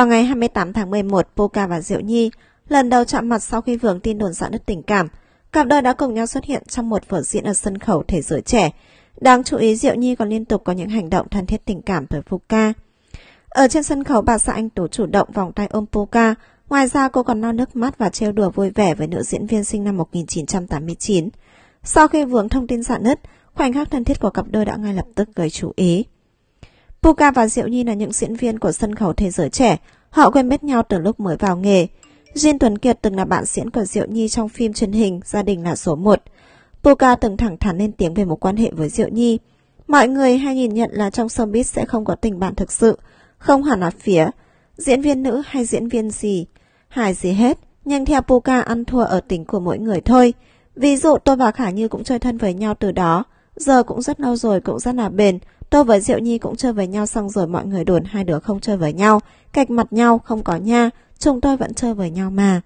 Vào ngày 28 tháng 11, Puka và Diệu Nhi lần đầu chạm mặt sau khi vướng tin đồn dạn nứt tình cảm. Cặp đôi đã cùng nhau xuất hiện trong một vở diễn ở sân khấu thế giới trẻ. Đáng chú ý Diệu Nhi còn liên tục có những hành động thân thiết tình cảm với Puka. Ở trên sân khấu bà xã anh Tú chủ động vòng tay ôm Puka. ngoài ra cô còn lau nước mắt và trêu đùa vui vẻ với nữ diễn viên sinh năm 1989. Sau khi vướng thông tin dạn nứt, khoảnh khắc thân thiết của cặp đôi đã ngay lập tức gây chú ý. Puka và Diệu Nhi là những diễn viên của sân khấu thế giới trẻ, họ quen biết nhau từ lúc mới vào nghề. Jin Tuấn Kiệt từng là bạn diễn của Diệu Nhi trong phim truyền hình Gia đình là số 1. Puka từng thẳng thắn lên tiếng về mối quan hệ với Diệu Nhi. Mọi người hay nhìn nhận là trong showbiz sẽ không có tình bạn thực sự, không hẳn là phía diễn viên nữ hay diễn viên gì, hài gì hết, nhưng theo Puka ăn thua ở tính của mỗi người thôi. Ví dụ tôi và Khả Như cũng chơi thân với nhau từ đó, giờ cũng rất lâu rồi cũng rất là bền, tôi với Diệu Nhi cũng chơi với nhau xong rồi mọi người đồn hai đứa không chơi với nhau, cạch mặt nhau không có nha, chúng tôi vẫn chơi với nhau mà.